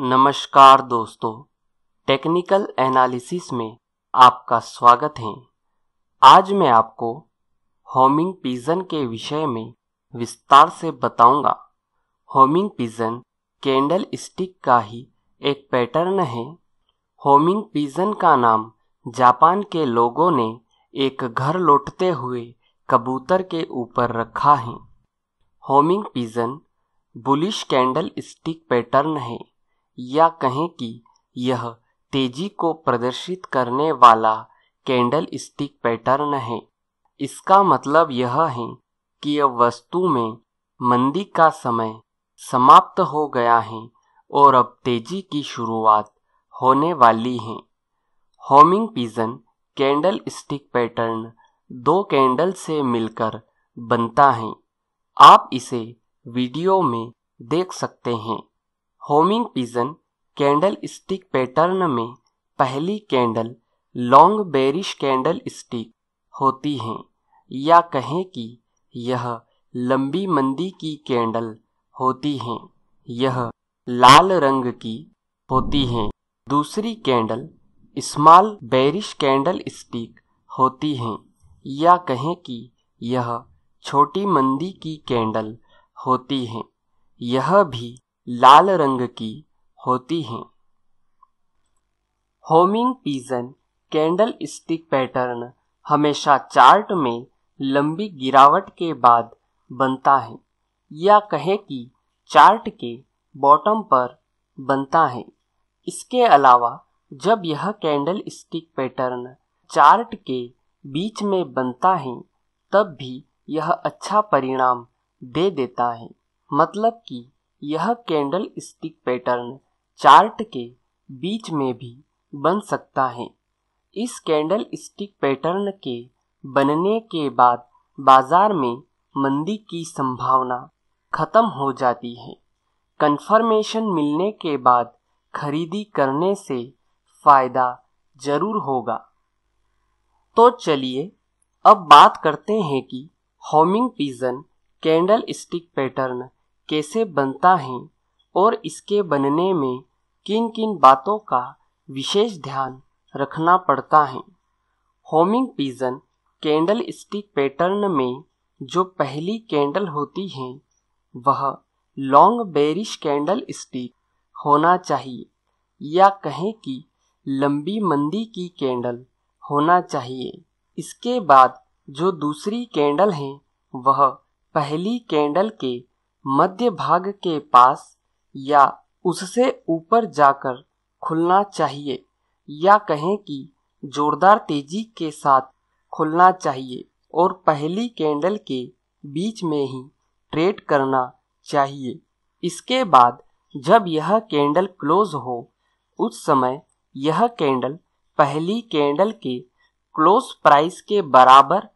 नमस्कार दोस्तों technical analysis में आपका स्वागत है आज मैं आपको होमिंग पिजन के विषय में विस्तार से बताऊंगा होमिंग पिजन कैंडल स्टिक का ही एक पैटर्न है होमिंग पिजन का नाम जापान के लोगों ने एक घर लौटते हुए कबूतर के ऊपर रखा है homing pigeon bullish candlestick pattern है या कहें कि यह तेजी को प्रदर्शित करने वाला कैंडल स्टिक पैटर्न है इसका मतलब यह है कि अब वस्तु में मंदी का समय समाप्त हो गया है और अब तेजी की शुरुआत होने वाली है homing pigeon candlestick pattern दो कैंडल से मिलकर बनता है आप इसे वीडियो में देख सकते हैं homing pigeon candlestick pattern में पहली candle long bearish candlestick होती हैं या कहें कि यह लंबी मंदी की कैंडल होती हैं यह लाल रंग की होती हैं दूसरी candle small bearish candlestick होती हैं या कहें कि यह छोटी मंदी की कैंडल होती हैं यह भी लाल रंग की होती हैं homing pigeon candlestick pattern हमेशा चार्ट में लंबी गिरावट के बाद बनता है या कहें कि चार्ट के बॉटम पर बनता है इसके अलावा जब यह कैंडल स्टिक पैटर्न चार्ट के बीच में बनता है तब भी यह अच्छा परिणाम दे देता है मतलब कि यह कैंडल स्टिक पैटर्न चार्ट के बीच में भी बन सकता है इस कैंडल स्टिक पैटर्न के बनने के बाद बाजार में मंदी की संभावना खत्म हो जाती है कंफर्मेशन मिलने के बाद खरीदी करने से फायदा जरूर होगा तो चलिए अब बात करते हैं कि homing pigeon candlestick pattern कैसे बनता है और इसके बनने में किन किन बातों का विशेष ध्यान रखना पड़ता है homing pigeon candlestick pattern में जो पहली कैंडल होती है वह लॉन्ग बेरिश कैंडल स्टिक होना चाहिए या कहें कि लंबी मंदी की कैंडल होना चाहिए इसके बाद जो दूसरी कैंडल है वह पहली कैंडल के मध्य भाग के पास या उससे ऊपर जाकर खुलना चाहिए या कहें कि जोरदार तेजी के साथ खुलना चाहिए और पहली कैंडल के बीच में ही ट्रेड करना चाहिए इसके बाद जब यह कैंडल क्लोज हो उस समय यह कैंडल पहली कैंडल के क्लोज प्राइस के बराबर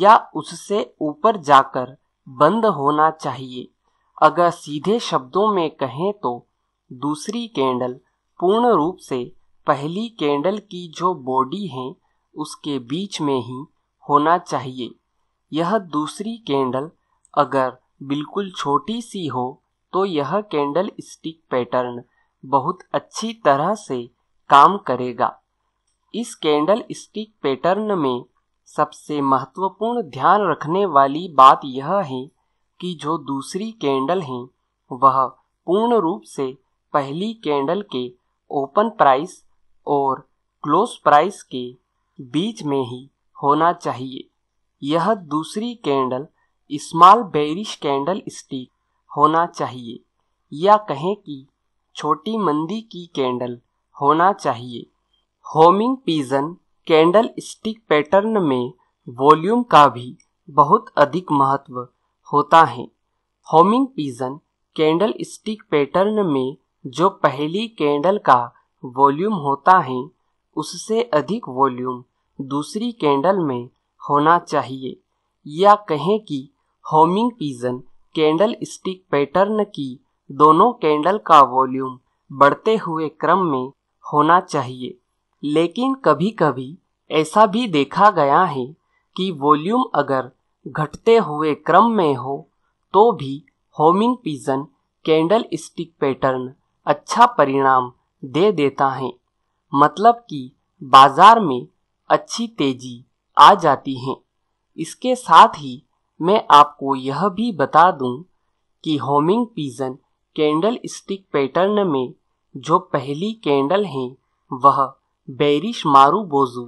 या उससे ऊपर जाकर बंद होना चाहिए अगर सीधे शब्दों में कहें तो दूसरी कैंडल पूर्ण रूप से पहली कैंडल की जो बॉडी है उसके बीच में ही होना चाहिए यह दूसरी कैंडल अगर बिल्कुल छोटी सी हो तो यह कैंडल स्टिक पैटर्न बहुत अच्छी तरह से काम करेगा इस कैंडल स्टिक पैटर्न में सबसे महत्वपूर्ण ध्यान रखने वाली बात यह है कि जो दूसरी कैंडल है वह पूर्ण रूप से पहली कैंडल के ओपन प्राइस और क्लोज प्राइस के बीच में ही होना चाहिए यह दूसरी candle small bearish candlestick होना चाहिए या कहें कि छोटी मंदी की कैंडल होना चाहिए homing pigeon candlestick pattern में वॉल्यूम का भी बहुत अधिक महत्व होता है homing pigeon candlestick pattern में जो पहली कैंडल का वॉल्यूम होता है उससे अधिक वॉल्यूम दूसरी कैंडल में होना चाहिए या कहें कि homing pigeon candlestick pattern की दोनों कैंडल का वॉल्यूम बढ़ते हुए क्रम में होना चाहिए लेकिन कभी कभी ऐसा भी देखा गया है कि वॉल्यूम अगर घटते हुए क्रम में हो तो भी homing pigeon candlestick pattern अच्छा परिणाम दे देता है मतलब कि बाज़ार में अच्छी तेज़ी आ जाती है इसके साथ ही मैं आपको यह भी बता दूं कि homing pigeon candlestick pattern में जो पहली कैंडल है वह बेरिश बोजू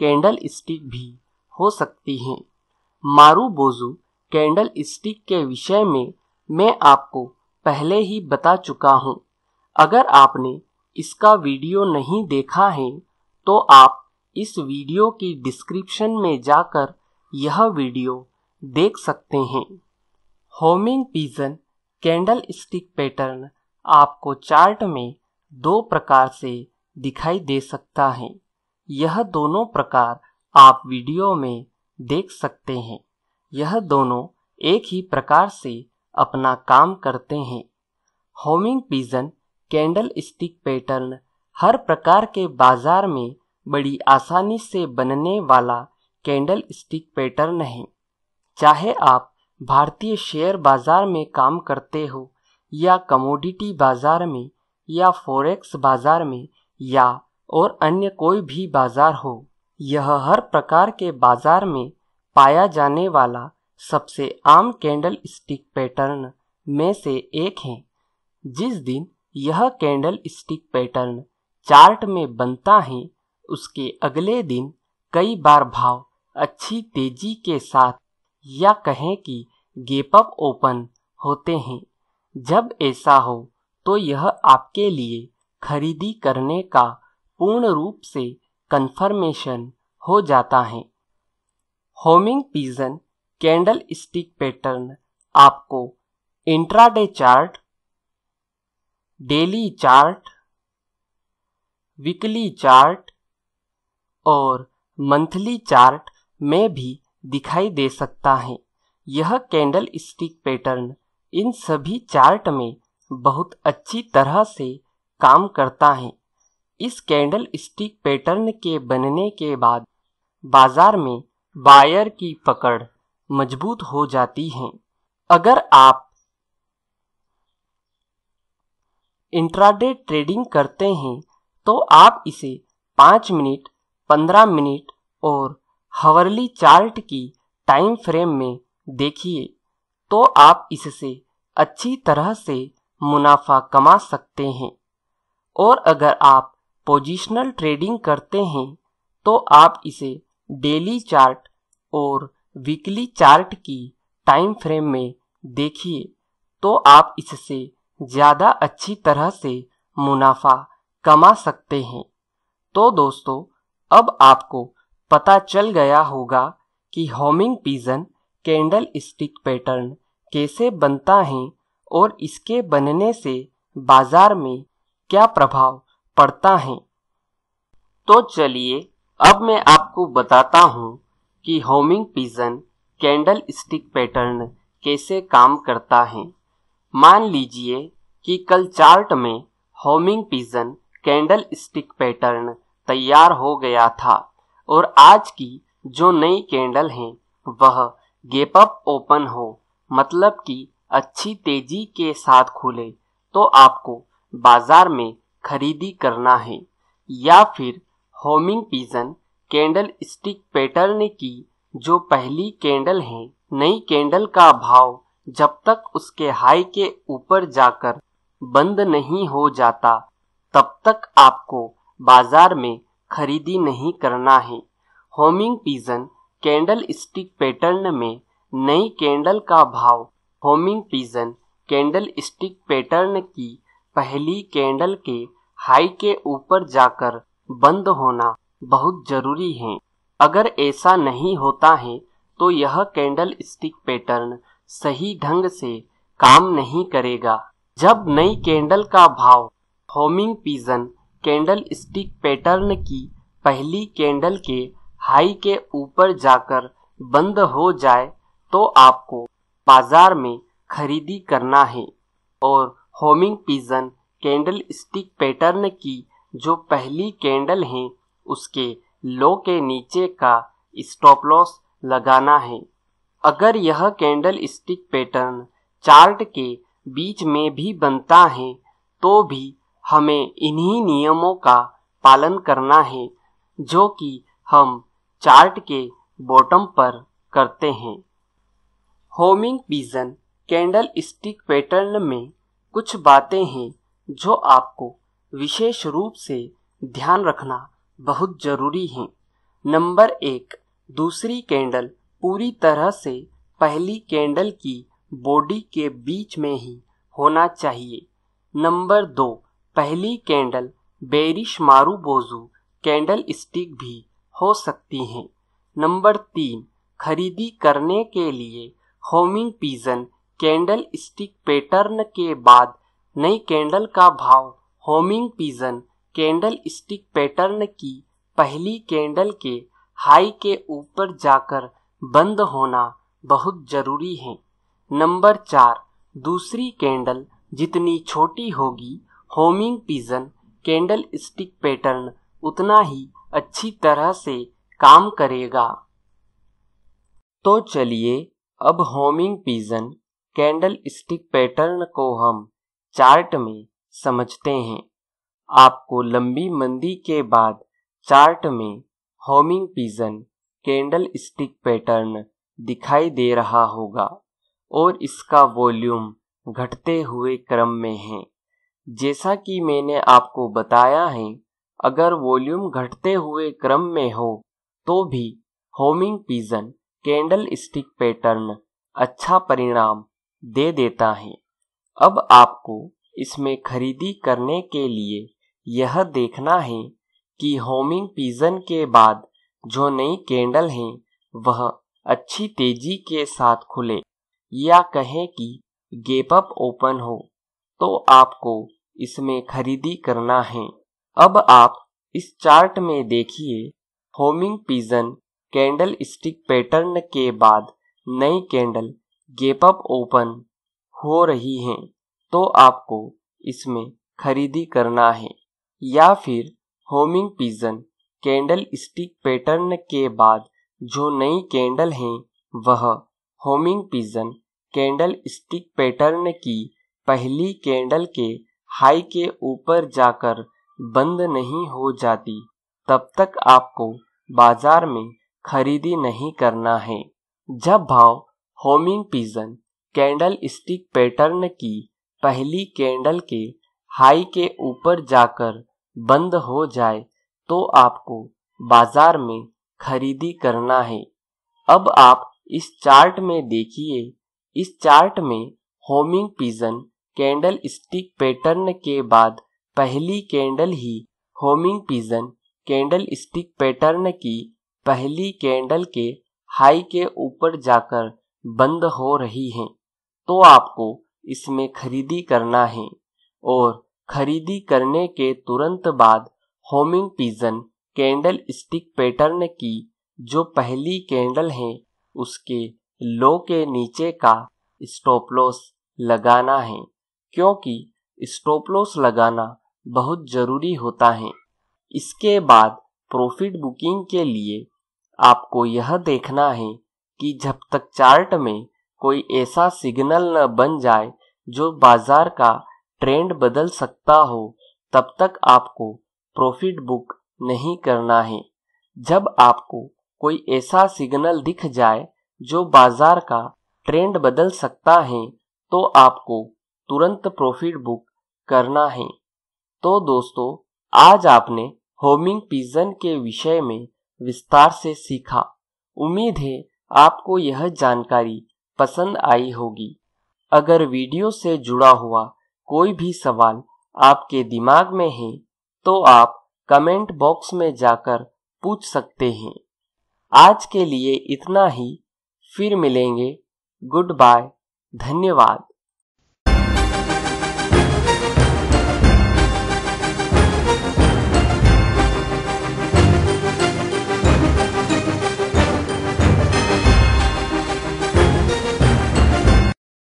कैंडल स्टिक भी हो सकती हैं बोजू कैंडल स्टिक के विषय में मैं आपको पहले ही बता चुका हूँ अगर आपने इसका वीडियो नहीं देखा है तो आप इस वीडियो की डिस्क्रिप्शन में जाकर यह वीडियो देख सकते हैं homing pigeon candlestick pattern आपको चार्ट में दो प्रकार से दिखाई दे सकता है यह दोनों प्रकार आप वीडियो में देख सकते हैं यह दोनों एक ही प्रकार से अपना काम करते हैं homing pigeon candlestick pattern हर प्रकार के बाजार में बड़ी आसानी से बनने वाला कैंडल स्टिक पैटर्न है चाहे आप भारतीय शेयर बाजार में काम करते हो या कमोडिटी बाजार में या फॉरेक्स बाजार में या और अन्य कोई भी बाजार हो यह हर प्रकार के बाजार में पाया जाने वाला सबसे आम कैंडल स्टिक पैटर्न में से एक है जिस दिन यह कैंडल स्टिक पैटर्न चार्ट में बनता है उसके अगले दिन कई बार भाव अच्छी तेजी के साथ या कहें कि गेप अप ओपन होते हैं जब ऐसा हो तो यह आपके लिए खरीदी करने का पूर्ण रूप से कन्फर्मेशन हो जाता है homing pigeon candlestick pattern आपको intraday chart daily chart weekly chart और मंथली चार्ट में भी दिखाई दे सकता है यह कैंडल स्टिक पैटर्न इन सभी चार्ट में बहुत अच्छी तरह से काम करता है इस कैंडल स्टिक पैटर्न के बनने के बाद बाजार में बायर की पकड़ मजबूत हो जाती है अगर आप इंट्राडे ट्रेडिंग करते हैं तो आप इसे पाँच मिनट पंद्रह मिनट और हवरली चार्ट की टाइम फ्रेम में देखिए तो आप इससे अच्छी तरह से मुनाफा कमा सकते हैं और अगर आप पोजिशनल ट्रेडिंग करते हैं तो आप इसे डेली चार्ट और वीकली चार्ट की टाइम फ्रेम में देखिए तो आप इससे ज़्यादा अच्छी तरह से मुनाफा कमा सकते हैं तो दोस्तों अब आपको पता चल गया होगा कि homing pigeon candlestick pattern कैसे बनता है और इसके बनने से बाजार में क्या प्रभाव पढ़ता है तो चलिए अब मैं आपको बताता हूँ कि homing pigeon candlestick pattern कैसे काम करता है मान लीजिए कि कल चार्ट में homing pigeon candlestick pattern तैयार हो गया था और आज की जो नई कैंडल है वह गेप अप ओपन हो मतलब कि अच्छी तेजी के साथ खुले तो आपको बाजार में खरीदी करना है या फिर homing pigeon candlestick pattern की जो पहली कैंडल है नई कैंडल का भाव जब तक उसके हाई के ऊपर जाकर बंद नहीं हो जाता तब तक आपको बाजार में खरीदी नहीं करना है homing pigeon candlestick pattern में नई कैंडल का भाव homing pigeon candlestick pattern की पहली कैंडल के हाई के ऊपर जाकर बंद होना बहुत जरूरी है अगर ऐसा नहीं होता है तो यह कैंडल स्टिक पैटर्न सही ढंग से काम नहीं करेगा जब नई कैंडल का भाव homing pigeon candlestick pattern की पहली कैंडल के हाई के ऊपर जाकर बंद हो जाए तो आपको बाजार में खरीदी करना है और homing pigeon candlestick pattern की जो पहली कैंडल है उसके लो के नीचे का स्टॉप लॉस लगाना है अगर यह कैंडल स्टिक पैटर्न चार्ट के बीच में भी बनता है तो भी हमें इन्हीं नियमों का पालन करना है जो कि हम चार्ट के बॉटम पर करते हैं homing pigeon candlestick pattern में कुछ बातें हैं जो आपको विशेष रूप से ध्यान रखना बहुत ज़रूरी है नंबर एक दूसरी कैंडल पूरी तरह से पहली कैंडल की बॉडी के बीच में ही होना चाहिए नंबर दो पहली कैंडल बेरिश मारू बोजू कैंडल स्टिक भी हो सकती हैं नंबर तीन खरीदी करने के लिए homing pigeon candlestick pattern के बाद नई कैंडल का भाव homing pigeon candlestick pattern की पहली कैंडल के हाई के ऊपर जाकर बंद होना बहुत जरूरी है नंबर चार दूसरी कैंडल जितनी छोटी होगी homing pigeon candlestick pattern उतना ही अच्छी तरह से काम करेगा तो चलिए अब homing pigeon candlestick pattern को हम चार्ट में समझते हैं आपको लंबी मंदी के बाद चार्ट में homing pigeon candlestick pattern दिखाई दे रहा होगा और इसका वॉल्यूम घटते हुए क्रम में है जैसा कि मैंने आपको बताया है अगर वॉल्यूम घटते हुए क्रम में हो तो भी homing pigeon candlestick pattern अच्छा परिणाम दे देता है अब आपको इसमें खरीदी करने के लिए यह देखना है कि होमिंग पीजन के बाद जो नई कैंडल हैं वह अच्छी तेजी के साथ खुले या कहें कि गेप अप ओपन हो तो आपको इसमें खरीदी करना है अब आप इस चार्ट में देखिए homing pigeon candlestick pattern के बाद नई कैंडल गेप अप ओपन हो रही हैं तो आपको इसमें खरीदी करना है या फिर homing pigeon candlestick pattern के बाद जो नई कैंडल हैं वह homing pigeon candlestick pattern की पहली कैंडल के हाई के ऊपर जाकर बंद नहीं हो जाती तब तक आपको बाजार में खरीदी नहीं करना है जब भाव homing pigeon candlestick pattern की पहली कैंडल के हाई के ऊपर जाकर बंद हो जाए तो आपको बाजार में खरीदी करना है अब आप इस चार्ट में देखिए इस चार्ट में homing pigeon candlestick pattern के बाद पहली कैंडल ही homing pigeon candlestick pattern की पहली कैंडल के हाई के ऊपर जाकर बंद हो रही हैं तो आपको इसमें खरीदी करना है और खरीदी करने के तुरंत बाद homing pigeon candlestick pattern की जो पहली कैंडल है उसके लो के नीचे का स्टोपलोस लगाना है क्योंकि स्टोपलोस लगाना बहुत ज़रूरी होता है इसके बाद प्रॉफिट बुकिंग के लिए आपको यह देखना है कि जब तक चार्ट में कोई ऐसा सिग्नल न बन जाए जो बाजार का ट्रेंड बदल सकता हो तब तक आपको प्रॉफिट बुक नहीं करना है जब आपको कोई ऐसा सिग्नल दिख जाए जो बाजार का ट्रेंड बदल सकता है तो आपको तुरंत प्रॉफिट बुक करना है तो दोस्तों आज आपने होमिंग पिजन के विषय में विस्तार से सीखा उम्मीद है आपको यह जानकारी पसंद आई होगी अगर वीडियो से जुड़ा हुआ कोई भी सवाल आपके दिमाग में है तो आप कमेंट बॉक्स में जाकर पूछ सकते हैं आज के लिए इतना ही फिर मिलेंगे गुड बाय धन्यवाद